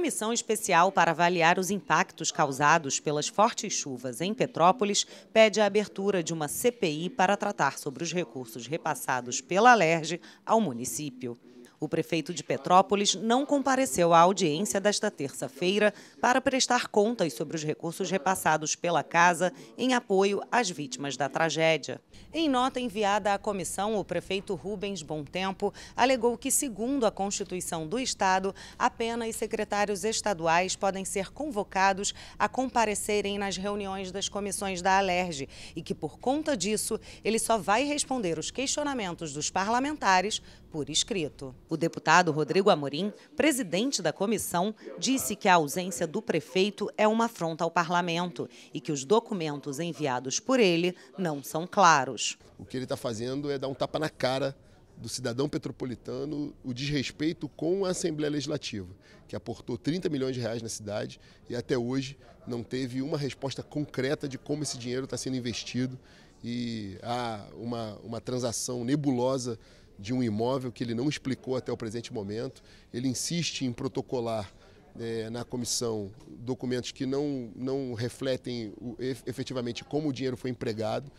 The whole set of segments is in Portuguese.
comissão especial para avaliar os impactos causados pelas fortes chuvas em Petrópolis pede a abertura de uma CPI para tratar sobre os recursos repassados pela Alerj ao município. O prefeito de Petrópolis não compareceu à audiência desta terça-feira para prestar contas sobre os recursos repassados pela casa em apoio às vítimas da tragédia. Em nota enviada à comissão, o prefeito Rubens Tempo alegou que, segundo a Constituição do Estado, apenas secretários estaduais podem ser convocados a comparecerem nas reuniões das comissões da Alerj e que, por conta disso, ele só vai responder os questionamentos dos parlamentares por escrito. O deputado Rodrigo Amorim, presidente da comissão, disse que a ausência do prefeito é uma afronta ao parlamento e que os documentos enviados por ele não são claros. O que ele está fazendo é dar um tapa na cara do cidadão petropolitano o desrespeito com a Assembleia Legislativa, que aportou 30 milhões de reais na cidade e até hoje não teve uma resposta concreta de como esse dinheiro está sendo investido e há uma, uma transação nebulosa de um imóvel que ele não explicou até o presente momento. Ele insiste em protocolar é, na comissão documentos que não, não refletem o, efetivamente como o dinheiro foi empregado.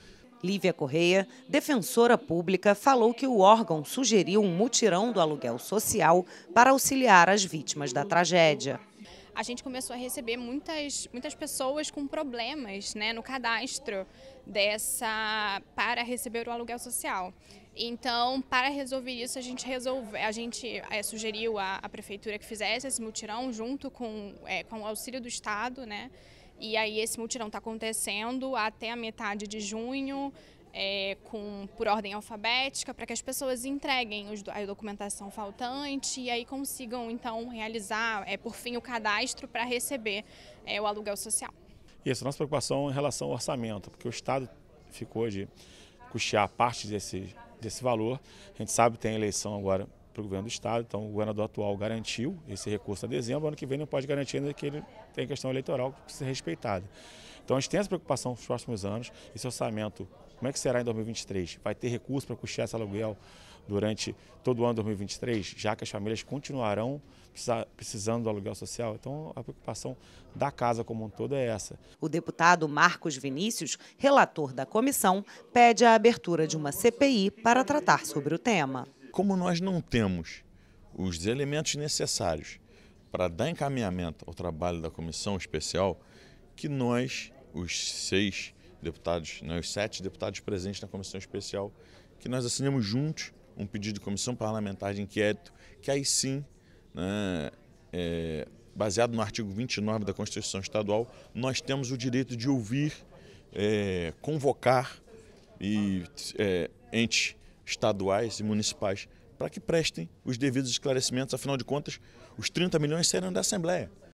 Lívia Correia, defensora pública, falou que o órgão sugeriu um mutirão do aluguel social para auxiliar as vítimas da tragédia a gente começou a receber muitas, muitas pessoas com problemas né, no cadastro dessa para receber o aluguel social. Então, para resolver isso, a gente, resolve, a gente é, sugeriu à, prefeitura que fizesse esse mutirão junto com, é, com o auxílio do Estado, né? E aí esse mutirão está acontecendo até a metade de junho é, com, por ordem alfabética, para que as pessoas entreguem os, a documentação faltante e aí consigam, então, realizar, é, por fim, o cadastro para receber é, o aluguel social. Isso, nossa preocupação em relação ao orçamento, porque o Estado ficou de custear parte desse, desse valor. A gente sabe que tem eleição agora para o governo do Estado, então o governador atual garantiu esse recurso a dezembro, ano que vem não pode garantir ainda que ele tem questão eleitoral que ser respeitada. Então a gente tem essa preocupação nos próximos anos, esse orçamento como é que será em 2023? Vai ter recurso para custear esse aluguel durante todo o ano de 2023, já que as famílias continuarão precisando do aluguel social? Então, a preocupação da casa como um todo é essa. O deputado Marcos Vinícius, relator da comissão, pede a abertura de uma CPI para tratar sobre o tema. Como nós não temos os elementos necessários para dar encaminhamento ao trabalho da comissão especial, que nós, os seis deputados, né, os sete deputados presentes na comissão especial, que nós assinamos juntos um pedido de comissão parlamentar de inquérito, que aí sim, né, é, baseado no artigo 29 da Constituição Estadual, nós temos o direito de ouvir, é, convocar e é, entes estaduais e municipais para que prestem os devidos esclarecimentos, afinal de contas, os 30 milhões serão da Assembleia.